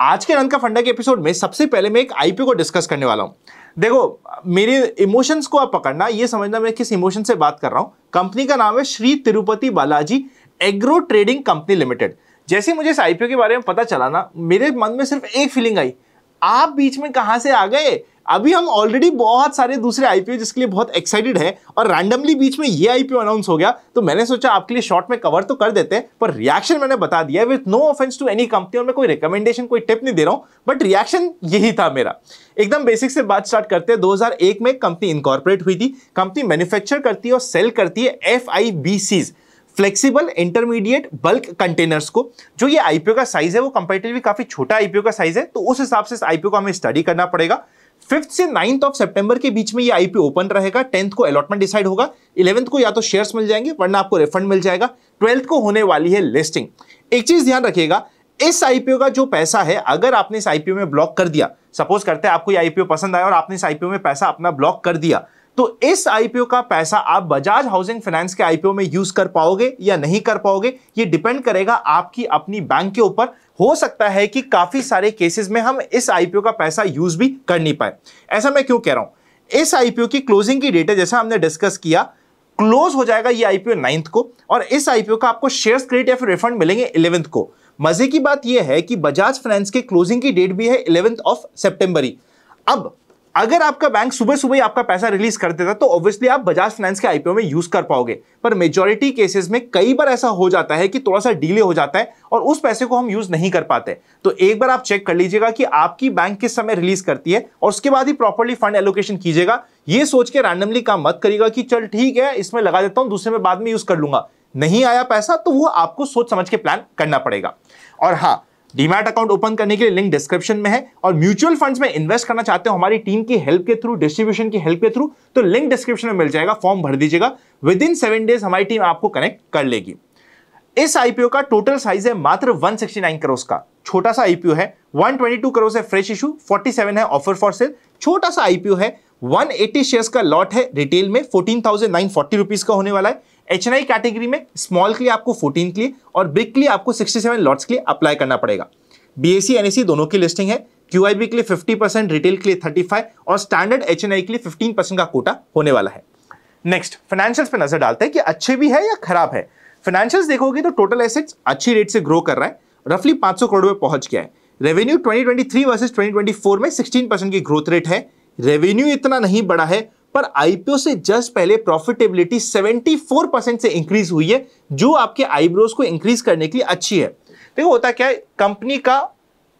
आज के रन का फंडा के एपिसोड में सबसे पहले मैं एक आईपीओ को डिस्कस करने वाला हूं देखो मेरे इमोशंस को आप पकड़ना ये समझना मैं किस इमोशन से बात कर रहा हूं कंपनी का नाम है Shri Tirupati Balaji agro trading company limited जैसे मुझे इस आईपीओ के बारे में पता चला ना मेरे मन में सिर्फ एक फीलिंग आई आप बीच में कहां से आ गए अभी हम ऑलरेडी बहुत सारे दूसरे आईपीओ जिसके लिए बहुत एक्साइटेड है और रैंडमली बीच में ये आईपीओ अनाउंस हो गया तो मैंने सोचा आपके लिए शॉर्ट में कवर तो कर देते हैं पर रिएक्शन मैंने बता दिया with no offence to any company और मैं कोई रिकमेंडेशन कोई टिप नहीं दे रहा हूं बट रिएक्शन यही था मेरा एकदम बेसिक से बात स्टार्ट करते हैं 2001 में कंपनी इनकॉर्पोरेट हुई थी कंपनी मैन्युफैक्चर करती है और सेल करती है F I B flexible intermediate bulk containers को जो ये आईपीओ का साइज है वो कंपेटिवली काफी छोटा आईपीओ का साइज है तो उस हिसाब से इस आईपीओ को हमें स्टडी करना पड़ेगा फिफ्थ से नाइन्थ ऑफ सितंबर के बीच में ये आईपीओ ओपन रहेगा टेंथ को अलॉटमेंट डिसाइड होगा इलेवंथ को या तो शेयर्स मिल जाएंगे वरना आपको रिफंड मिल जाएगा ट्वेल्थ को होने वाली है लिस्टिंग एक चीज ध्यान रखिएगा इस आईपीओ का जो पैसा है अगर आपने इस आईपीओ में ब्लॉक कर दिया सपोज करते हैं आपको ये आईपीओ पसंद आया और आपने इस आईपीओ में पैसा अपना ब्लॉक कर दिया तो इस आईपीओ का पैसा आप बजाज हाउसिंग फाइनेंस के आईपीओ में यूज कर पाओगे या नहीं कर पाओगे ये डिपेंड करेगा आपकी अपनी बैंक के ऊपर हो सकता है कि काफ़ी सारे केसेस में हम इस आईपीओ का पैसा यूज़ भी कर नहीं पाए ऐसा मैं क्यों कह रहा हूं इस आईपीओ की क्लोजिंग की डेट है जैसा हमने डिस्कस किया क्लोज हो जाएगा ये आईपीओ नाइन्थ को और इस आईपीओ का आपको शेयर क्रेडिट या फिर रिफंड मिलेंगे इलेवंथ को मजे की बात यह है कि बजाज फाइनेंस के क्लोजिंग की डेट भी है इलेवंथ ऑफ सेप्टेंबर ही अब अगर आपका बैंक सुबह सुबह ही आपका पैसा रिलीज कर देता तो ऑब्वियसली आप बजाज फाइनेंस के आईपीओ में यूज कर पाओगे पर मेजोरिटी केसेस में कई बार ऐसा हो जाता है कि थोड़ा सा डिले हो जाता है और उस पैसे को हम यूज नहीं कर पाते तो एक बार आप चेक कर लीजिएगा कि आपकी बैंक किस समय रिलीज करती है और उसके बाद ही प्रॉपरली फंड एलोकेशन कीजिएगा ये सोच के रैंडमली काम मत करिएगा कि चल ठीक है इसमें लगा देता हूं दूसरे में बाद में यूज कर लूंगा नहीं आया पैसा तो वो आपको सोच समझ के प्लान करना पड़ेगा और हाँ डीमैट अकाउंट ओपन करने के लिए लिंक डिस्क्रिप्शन में है और म्यूचुअल फंड्स में इन्वेस्ट करना चाहते हो हमारी टीम की हेल्प के थ्रू डिस्ट्रीब्यूशन की हेल्प के थ्रू तो लिंक डिस्क्रिप्शन में मिल जाएगा फॉर्म भर दीजिएगा विद इन सेवन डेज हमारी टीम आपको कनेक्ट कर लेगी इस आईपीओ का टोटल साइज है मात्र 169 करोड़ का छोटा सा आईपीओ है 122 करोड़ है फ्रेश इशू 47 है ऑफर फॉर सेल छोटा सा आईपीओ है 180 शेयर का लॉट है रिटेल में 14,940 रुपीस का होने वाला है एच कैटेगरी में स्मॉल के लिए आपको 14 के लिए और बिग के लिए आपको 67 लॉट्स के लिए अप्लाई करना पड़ेगा बीएससी एनएससी दोनों की लिस्टिंग है क्यू के लिए फिफ्टी परसेंट रिटेल के लिए 35 और स्टैंडर्ड एच के लिए फिफ्टीन परसेंट का कोटा होने वाला है नेक्स्ट फाइनेंशियल पर नजर डालते हैं कि अच्छे भी है या खराब है फाइनेंशियल देखोगे तो टोटल एसेट्स अच्छी रेट से ग्रो कर रहा है रफली 500 करोड़ में पहुंच गया है रेवेन्यू 2023 वर्सेस 2024 में 16 परसेंट की ग्रोथ रेट है रेवेन्यू इतना नहीं बढ़ा है पर आईपीओ से जस्ट पहले प्रॉफिटेबिलिटी 74 परसेंट से इंक्रीज हुई है जो आपके आईब्रोज को इंक्रीज करने के लिए अच्छी है देखो होता क्या है कंपनी का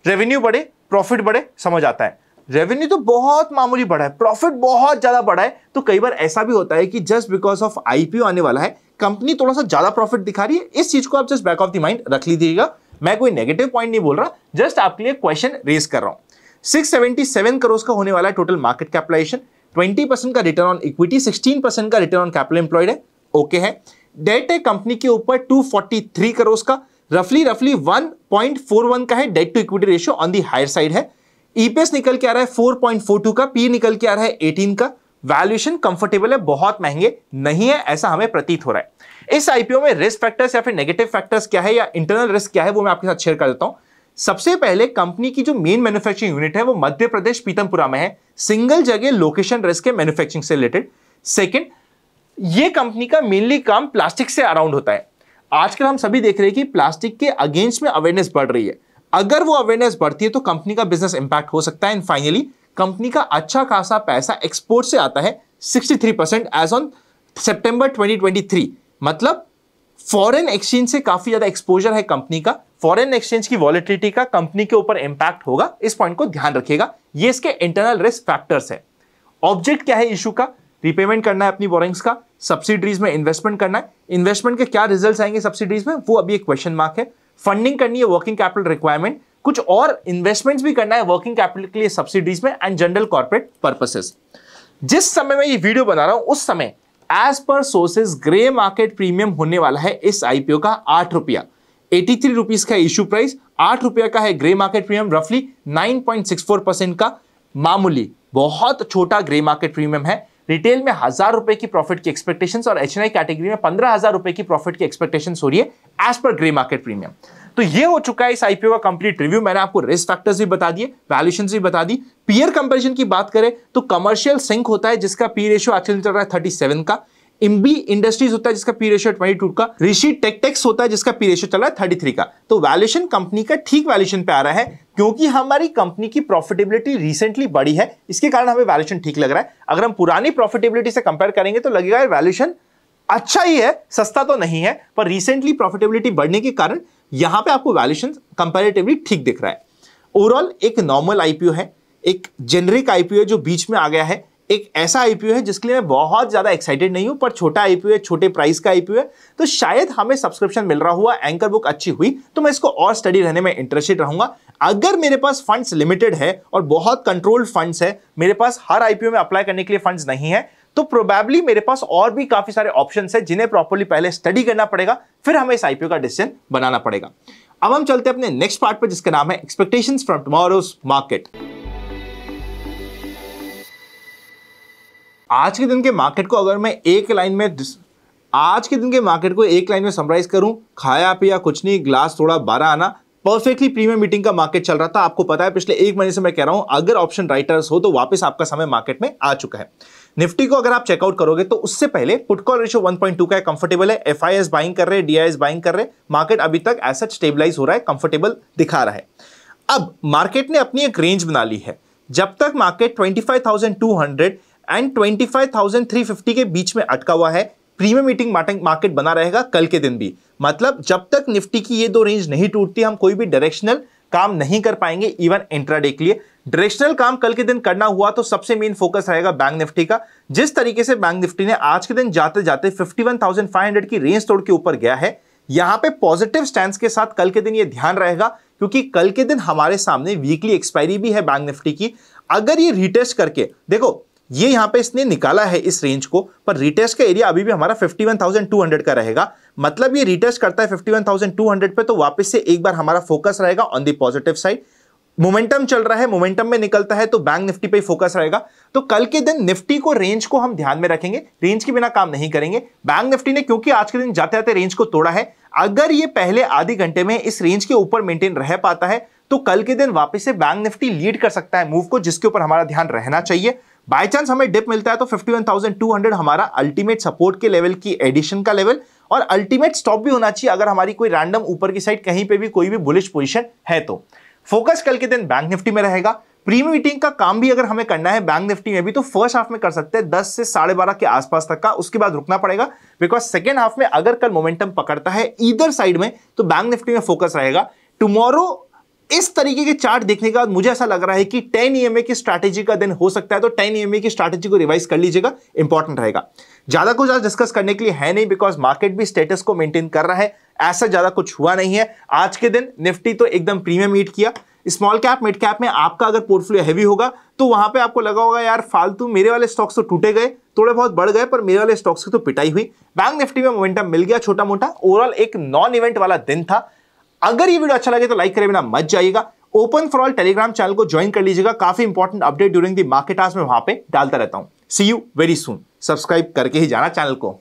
रेवेन्यू बढ़े प्रॉफिट बढ़े समझ आता है रेवेन्यू तो बहुत मामूली बढ़ा है प्रॉफिट बहुत ज़्यादा बढ़ा है तो कई बार ऐसा भी होता है कि जस्ट बिकॉज ऑफ आईपीओ आने वाला है कंपनी थोड़ा सा ज्यादा प्रॉफिट दिखा रही है इस चीज को आप just back of the mind रख लीजिएगा मैं कोई नेगेटिव पॉइंट नहीं बोल रहा जस्ट आपके लिए क्वेश्चन रेज कर रहा हूँ 677 करोड़ का होने वाला है टोटल मार्केट कैपिटलाइजेशन 20 परसेंट का रिटर्न ऑन इक्विटी 16 परसेंट का रिटर्न ऑन कैपिटल एम्प्लॉयड है ओके okay है डेट है कंपनी के ऊपर 243 करोड़ का रफली रफली 1.41 का है debt to equity ratio on the higher side है ईपीएस e निकल के आ रहा है 4.42 का पी निकल के आ रहा है एटीन का वैल्यूएशन कंफर्टेबल है बहुत महंगे नहीं है ऐसा हमें प्रतीत हो रहा है इस आईपीओ में रिस्क फैक्टर्स या फिर नेगेटिव फैक्टर्स क्या है या इंटरनल रिस्क क्या है वो मैं आपके साथ शेयर कर देता हूं सबसे पहले कंपनी की जो मेन मैन्युफैक्चरिंग यूनिट है वो मध्य प्रदेश पीतमपुरा में है सिंगल जगह लोकेशन रिस्क है मैन्युफैक्चरिंग से रिलेटेड सेकेंड ये कंपनी का मेनली काम प्लास्टिक से अराउंड होता है आजकल हम सभी देख रहे हैं कि प्लास्टिक के अगेंस्ट में अवेयरनेस बढ़ रही है अगर वो अवेयरनेस बढ़ती है तो कंपनी का बिजनेस इंपैक्ट हो सकता है एंड फाइनली कंपनी का अच्छा खासा पैसा एक्सपोर्ट से आता है 63 three percent as on September twenty मतलब फॉरेन एक्सचेंज से काफी ज्यादा एक्सपोजर है कंपनी का फॉरेन एक्सचेंज की वॉलिटिलिटी का कंपनी के ऊपर इंपैक्ट होगा इस पॉइंट को ध्यान रखिएगा ये इसके इंटरनल रिस्क फैक्टर्स है ऑब्जेक्ट क्या है इशू का रिपेमेंट करना है अपनी बोरिंग्स का सब्सिडीज में इन्वेस्टमेंट करना है इन्वेस्टमेंट के क्या रिजल्ट आएंगे सब्सिडीज में वो अभी एक क्वेश्चन मार्क है फंडिंग करनी है वर्किंग कैपिटल रिक्वायरमेंट कुछ और इन्वेस्टमेंट्स भी करना है वर्किंग कैपिटल के लिए सब्सिडीज में एंड जनरल कॉर्पोरेट पर्पसेस जिस समय मैं ये वीडियो बना रहा हूं उस समय as per sources grey market premium होने वाला है इस आईपीओ का आठ रुपया एटी थ्री रुपीज का इश्यू प्राइस आठ रुपया का है ग्रे मार्केट प्रीमियम रफली nine point six four percent का मामूली बहुत छोटा ग्रे मार्केट प्रीमियम है रिटेल में हजार रुपए की प्रॉफिट की एक्सपेक्टेशंस और एच कैटेगरी में पंद्रह हजार रुपए की प्रॉफिट की एक्सपेक्टेशंस हो रही है as per grey market premium तो ये हो चुका है इस आईपीओ का कंप्लीट रिव्यू मैंने आपको रिस्क फैक्टर्स भी बता दिए वैल्यूशन भी बता दी पीयर कंपेरिजन की बात करें तो कमर्शियल सिंक होता है जिसका पी रेशियो आज चल रहा है थर्टी का इम्बी इंडस्ट्रीज होता है जिसका पी रेशियो ट्वेंटी टू का ऋषि टेकटेक्स होता है जिसका पी रेशियो चल रहा है थर्टी थ्री का तो वैल्यूशन कंपनी का ठीक वैल्यूशन पे आ रहा है क्योंकि हमारी कंपनी की प्रॉफिटेबिलिटी रिसेंटली बढ़ी है इसके कारण हमें वैल्यूशन ठीक लग रहा है अगर हम पुरानी प्रॉफिटेबिलिटी से कंपेयर करेंगे तो लगेगा वैल्यूशन अच्छा ही है सस्ता तो नहीं है पर रिसेंटली प्रॉफिटेबिलिटी बढ़ने के कारण यहां पे आपको वैल्यूशन कंपेरेटिवली ठीक दिख रहा है ओवरऑल एक नॉर्मल आईपीओ है एक जेनरिक आईपीओ है जो बीच में आ गया है एक ऐसा आईपीओ है जिसके लिए मैं बहुत ज़्यादा एक्साइटेड नहीं हूं पर छोटा आईपीओ है छोटे प्राइस का आईपीओ है तो शायद हमें सब्सक्रिप्शन मिल रहा हुआ एंकर बुक अच्छी हुई तो मैं इसको और स्टडी रहने में इंटरेस्टेड रहूंगा अगर मेरे पास फंड्स लिमिटेड है और बहुत कंट्रोल्ड फंड्स है मेरे पास हर आईपीओ में अप्लाई करने के लिए फंड्स नहीं है तो प्रोबेबली मेरे पास और भी काफी सारे ऑप्शन है जिन्हें प्रॉपरली पहले स्टडी करना पड़ेगा फिर हमें इस आईपीओ का डिसीजन बनाना पड़ेगा अब हम चलते हैं अपने नेक्स्ट पार्ट पर जिसका नाम है एक्सपेक्टेशन फ्रॉम टुमारोज मार्केट आज के दिन के मार्केट को अगर मैं एक लाइन में आज के दिन के मार्केट को एक लाइन में समराइज करूं खाया पिया कुछ नहीं ग्लास थोड़ा बारह आना परफेक्टली प्रीमियम मीटिंग का मार्केट चल रहा था आपको पता है पिछले एक महीने से मैं कह रहा हूं अगर ऑप्शन राइटर्स हो तो वापस आपका समय मार्केट में आ चुका है निफ्टी को अगर आप चेकआउट करोगे तो उससे पहले पुटकॉल रेशियो 1.2 का है कंफर्टेबल है एफ बाइंग कर रहे आई डीआईएस बाइंग कर रहे मार्केट अभी तक एसेट स्टेबिलाईज हो रहा है कंफर्टेबल दिखा रहा है अब मार्केट ने अपनी एक रेंज बना ली है जब तक मार्केट हंड्रेड एंड 25,350 के बीच में अटका हुआ है प्रीमियम ईटिंग मार्केट बना रहेगा कल के दिन भी मतलब जब तक निफ्टी की ये दो रेंज नहीं टूटती हम कोई भी डायरेक्शनल काम नहीं कर पाएंगे इवन इंट्राडे के लिए डायरेक्शनल काम कल के दिन करना हुआ तो सबसे मेन फोकस रहेगा बैंक निफ्टी का जिस तरीके से बैंक निफ्टी ने आज के दिन जाते जाते 51,500 की रेंज तोड़ के ऊपर गया है यहां पे पॉजिटिव स्टैंड के साथ कल के दिन ये ध्यान रहेगा क्योंकि कल के दिन हमारे सामने वीकली एक्सपायरी भी है बैंक निफ्टी की अगर ये रिटेस्ट करके देखो ये यहाँ पे इसने निकाला है इस रेंज को पर रिटेस्ट का एरिया अभी भी हमारा 51,200 का रहेगा मतलब ये रिटेस्ट करता है 51,200 पे तो वापस से एक बार हमारा फोकस रहेगा on the positive side momentum चल रहा है मोमेंटम में निकलता है तो बैंक निफ्टी पे फोकस रहेगा तो कल के दिन निफ्टी को रेंज को हम ध्यान में रखेंगे रेंज के बिना काम नहीं करेंगे बैंक निफ्टी ने क्योंकि आज के दिन जाते जाते रेंज को तोड़ा है अगर ये पहले आधे घंटे में इस रेंज के ऊपर मेंटेन रह पाता है तो कल के दिन वापस से बैंक निफ्टी लीड कर सकता है मूव को जिसके ऊपर हमारा ध्यान रहना चाहिए बाय चांस हमें डिप मिलता है तो 51,200 हमारा अल्टीमेट सपोर्ट के लेवल की एडिशन का लेवल और अल्टीमेट स्टॉप भी होना चाहिए अगर हमारी कोई रैंडम ऊपर की साइड कहीं पे भी कोई भी बुलिश पोजीशन है तो फोकस कल के दिन बैंक निफ्टी में रहेगा प्री मीटिंग का काम भी अगर हमें करना है बैंक निफ्टी में भी तो फर्स्ट हाफ में कर सकते हैं दस से साढ़े बारह के आसपास तक का उसके बाद रुकना पड़ेगा बिकॉज सेकेंड हाफ में अगर कल मोमेंटम पकड़ता है इधर साइड में तो बैंक निफ्टी में फोकस रहेगा टुमारो इस तरीके के चार्ट देखने के बाद मुझे ऐसा लग रहा है कि टेन ई e की स्ट्रैटेजी का दिन हो सकता है तो टेन ई e की स्ट्रैटेजी को रिवाइज कर लीजिएगा इंपॉर्टेंट रहेगा ज़्यादा कुछ आज डिस्कस करने के लिए है नहीं बिकॉज मार्केट भी स्टेटस को मेंटेन कर रहा है ऐसा ज़्यादा कुछ हुआ नहीं है आज के दिन निफ्टी तो एकदम प्रीमियम ईट किया स्मॉल कैप मिड कैप में आपका अगर पोर्टफोलियो हैवी होगा तो वहां पे आपको लगा होगा यार फालतू मेरे वाले स्टॉक्स तो टूटे गए थोड़े बहुत बढ़ गए पर मेरे वाले स्टॉक्स की तो पिटाई हुई बैंक निफ्टी में मोमेंटम मिल गया छोटा मोटा ओवरऑल एक नॉन इवेंट वाला दिन था अगर ये वीडियो अच्छा लगे तो लाइक करे बिना मत जाइएगा open for all Telegram channel को ज्वाइन कर लीजिएगा काफी important update during the market आज में वहां पे डालता रहता हूं see you very soon subscribe करके ही जाना चैनल को